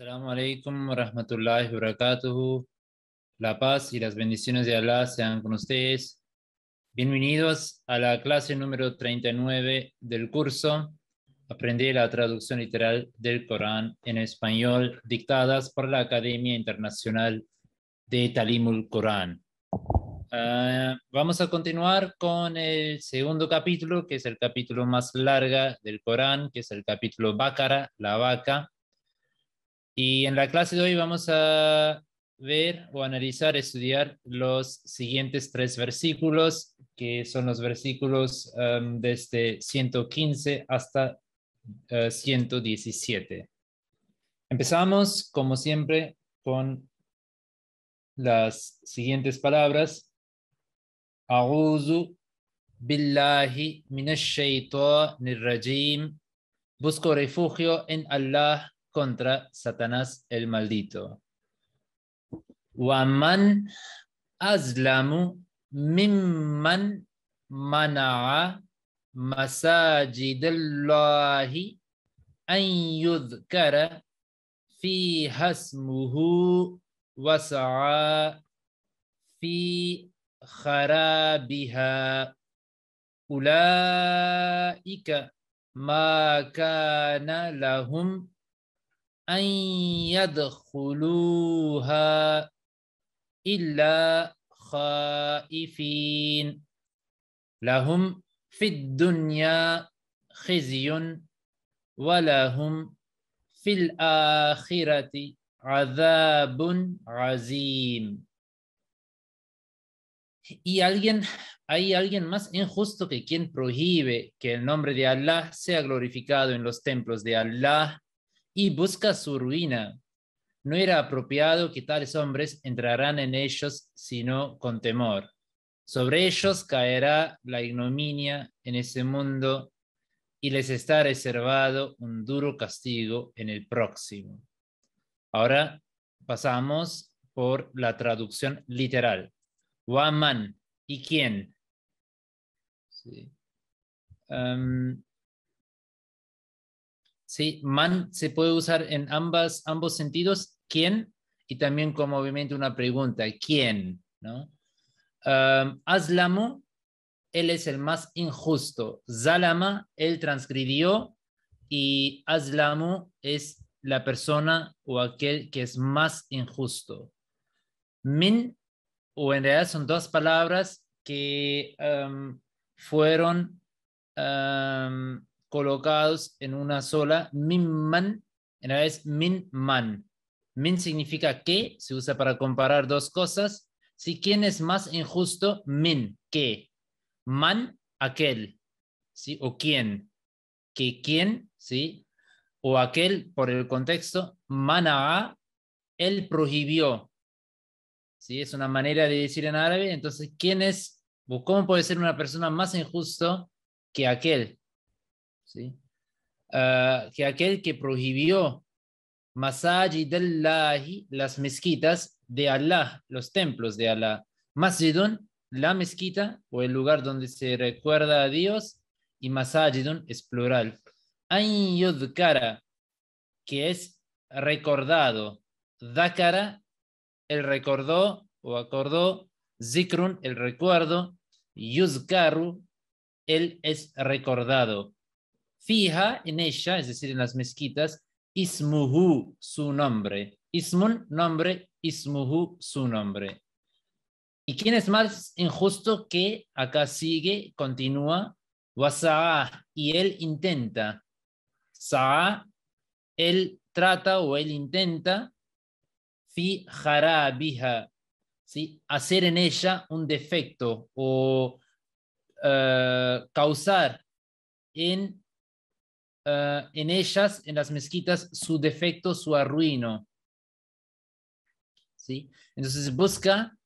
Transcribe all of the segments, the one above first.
Assalamu alaikum wa rahmatullahi La paz y las bendiciones de Allah sean con ustedes. Bienvenidos a la clase número 39 del curso Aprender la traducción literal del Corán en español dictadas por la Academia Internacional de Talimul Corán. Ah, vamos a continuar con el segundo capítulo, que es el capítulo más largo del Corán, que es el capítulo Bácara, la vaca y en la clase de hoy vamos a ver o analizar, estudiar los siguientes tres versículos, que son los versículos um, desde 115 hasta 117. Uh, Empezamos, como siempre, con las siguientes palabras. Aguzo billahi minash rajim. Busco refugio en Allah contra Satanás el maldito. وَمَنْ أَزْلَمُ مِمَّنْ مَنَعَ مساجد الله أن يذكر فيها اسمه وسعى في خرابها أولئك ما كان لهم أن يدخلوها إلا Y alguien, hay alguien más injusto que quien prohíbe que el nombre de Allah sea glorificado en los templos de Allah y busca su ruina. No era apropiado que tales hombres entraran en ellos sino con temor. Sobre ellos caerá la ignominia en ese mundo y les está reservado un duro castigo en el próximo. Ahora pasamos por la traducción literal. Waman, ¿y quién? ¿sí? Man se puede usar en ambas, ambos sentidos, quién, y también como obviamente una pregunta, ¿quién? ¿no? Aslamo, él es el más injusto. Zalama, él transcribió. y aslamo es la persona o aquel que es más injusto. Min, o en realidad son dos palabras que fueron colocados en una sola, ...min-man... en la vez min man. Min significa que, se usa para comparar dos cosas. Si quién es más injusto, min, que. Man, aquel, ¿sí? O quién. Que quién, ¿sí? O aquel, por el contexto, mana, él prohibió. ¿Sí? Es una manera de decir en árabe. Entonces, ¿quién es, o cómo puede ser una persona más injusto que aquel? ¿sí? Ah, que aquel que prohibió Masajidallahi, las mezquitas de Allah, los templos de Allah. Masjidun, la mezquita o el lugar donde se recuerda a Dios. Y Masajidun es plural. yudkara que es recordado. Dakara, el recordó o acordó. Zikrun, el recuerdo. Yuzkaru, él es recordado fija en ella, es decir, en las mezquitas, ismuhu, su nombre. Ismun, nombre, ismuhu, su nombre. ¿Y quién es más injusto que acá sigue, continúa, wasa'a, y él intenta? Sa'a, él trata o él intenta, fi jarabija. hacer en ella un defecto o eh, causar en eh, en ellas, en las mezquitas, su defecto, su arruino. ¿Sí? Entonces busca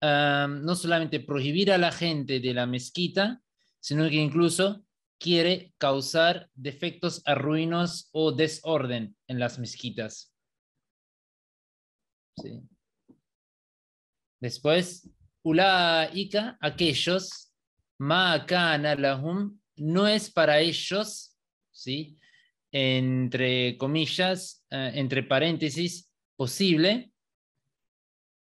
eh, no solamente prohibir a la gente de la mezquita, sino que incluso quiere causar defectos, arruinos o desorden en las mezquitas. ¿Sí? Después, ulaika, aquellos, ma lahum, no es para ellos ¿sí? Entre comillas, eh, entre paréntesis, posible.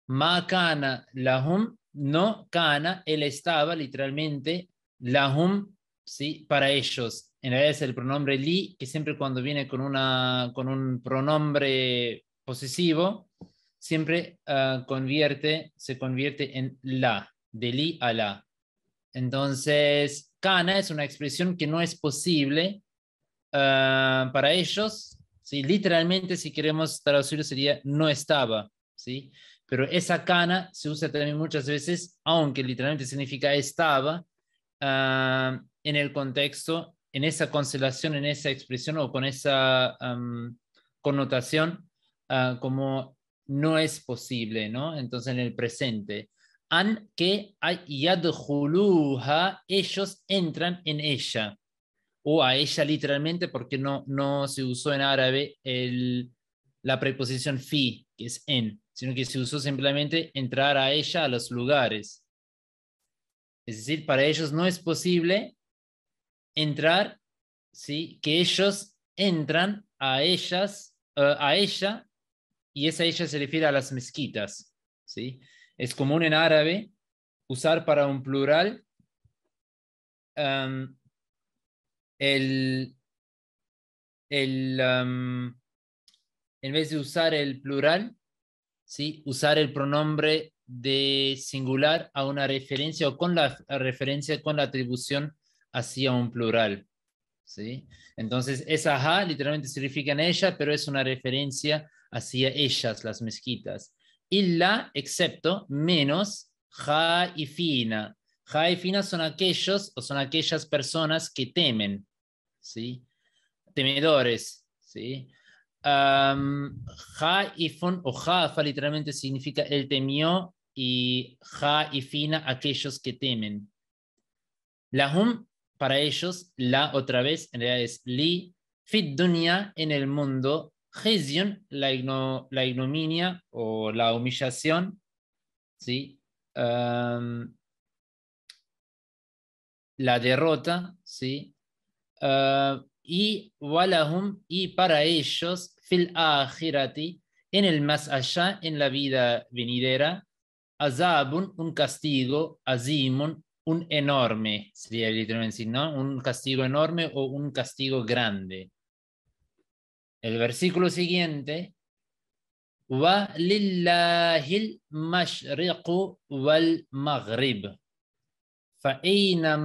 Ma kana lahum, no cana él estaba literalmente lahum, ¿sí? Para ellos. En realidad es el pronombre li, que siempre cuando viene con, una, con un pronombre posesivo, siempre ah, convierte, se convierte en la, de li a la. Entonces, cana es una expresión que no es posible Ah, para ellos, literalmente si queremos traducirlo sería no estaba, ¿sí? pero esa cana se usa también muchas veces, aunque literalmente significa estaba, ah, en el contexto, en esa constelación, en esa expresión o con esa connotación ah, como no es posible, ¿no? Entonces en el presente. An que ellos entran en ella, o a ella literalmente, porque no, no se usó en árabe el, la preposición fi, que es en, sino que se usó simplemente entrar a ella a los lugares. Es decir, para ellos no es posible entrar, ¿sí? que ellos entran a ellas, eh, a ella, y esa ella se refiere a las mezquitas. ¿sí? Es común en árabe usar para un plural em, el, en vez de usar el plural, ¿sí? usar el pronombre de singular a una referencia o con la referencia, con la atribución hacia un plural. ¿sí? Entonces, esa ha literalmente significa en ella, pero es una referencia hacia ellas, las mezquitas. Y la, excepto, menos ja y fina, fina son aquellos o son aquellas personas que temen, ¿sí? Temedores, ¿sí? y Fon o Jafa literalmente significa el temió y ja y fina, aquellos que temen. La hum, para ellos, la otra vez, en realidad es li, fit dunya en el mundo, gesion la, ignominia o la humillación, ¿sí? la derrota, ¿sí? Ah, y walahum, y para ellos, fil en el más allá, en la vida venidera, azabun, un castigo, azimun, un enorme, sería literalmente ¿no? Un castigo enorme o un castigo grande. El versículo siguiente, wa lillahil mashriqu wal maghrib. Y a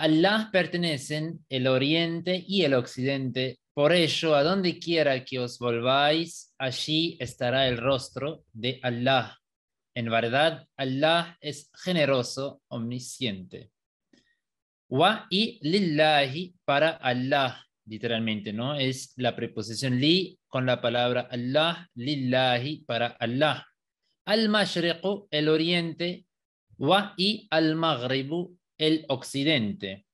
Allah pertenecen el oriente y el occidente. Por ello, a donde quiera que os volváis, allí estará el rostro de Allah. En verdad, Allah es generoso, omnisciente. Wa y lillahi para Allah, literalmente, ¿no? Es la preposición li con la palabra Allah, lillahi para Allah. Al-Mashriqu, el oriente, wa y al-Maghribu, el occidente.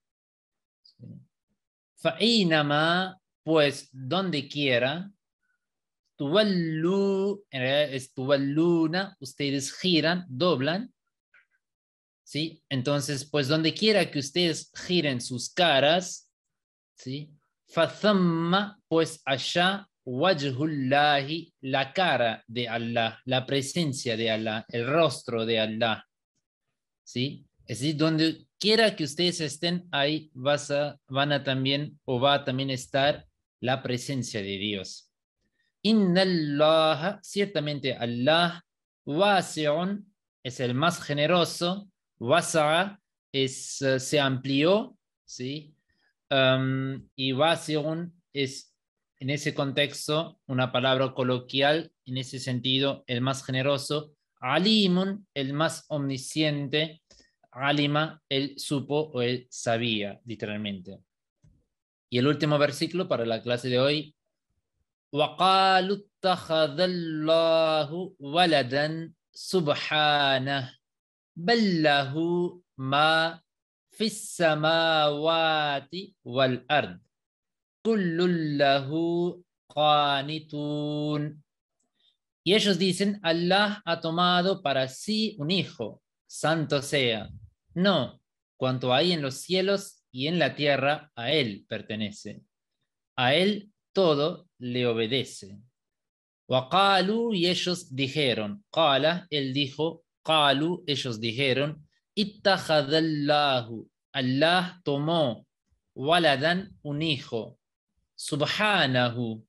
Fa'inama, pues donde quiera, tuvalu en realidad es tuvaluna, ustedes giran, doblan, entonces, pues donde quiera que ustedes giren sus caras, ¿sí? pues allá, la cara de Allah, la presencia de Allah, el rostro de Allah, ¿sí? Es decir, donde quiera que ustedes estén, ahí vas van a también, o va a también estar la presencia de Dios. Inna Allah, ciertamente Allah, es el más generoso, Wasa es, eh, se amplió, ¿sí? Em, y Wasiun es, en ese contexto, una palabra coloquial, en ese sentido, el más generoso. Alimun, el más omnisciente. Alima, él supo o él sabía, literalmente. Y el último versículo para la clase de hoy. وقالوا Waladan بل ما في السماوات والأرض Y ellos dicen, Allah ha tomado para sí un hijo, santo sea. No, cuanto hay en los cielos y en la tierra, a Él pertenece. A Él todo le obedece. y ellos dijeron, él dijo, ellos dijeron, Allah tomó waladan, un hijo. Subhanahu,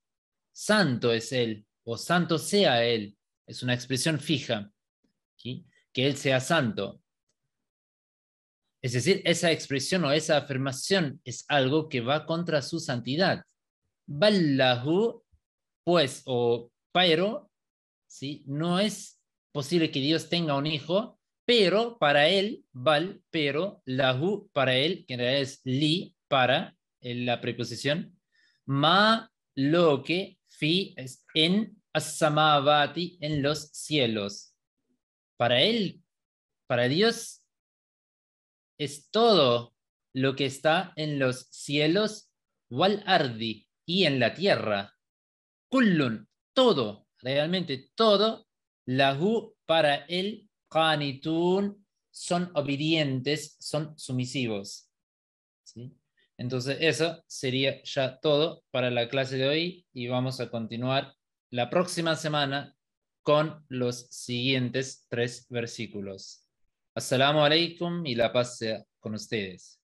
santo es él, o santo sea él. Es una expresión fija, que él sea santo. Es decir, esa expresión o esa afirmación es algo que va contra su santidad. Ballahu, pues, o pero, ¿sí? no es posible que Dios tenga un hijo, pero para él, Val, pero hu para él, que en realidad es li para eh, la preposición, ma lo que fi es en asamabati, en los cielos. Para él, para Dios, es todo lo que está en los cielos, wal ardi, y en la tierra. kulun todo, realmente todo la Lahu para el qanitun, son obedientes, son sumisivos. ¿Sí? Entonces eso sería ya todo para la clase de hoy y vamos a continuar la próxima semana con los siguientes tres versículos. Asalamu alaikum y la paz sea con ustedes.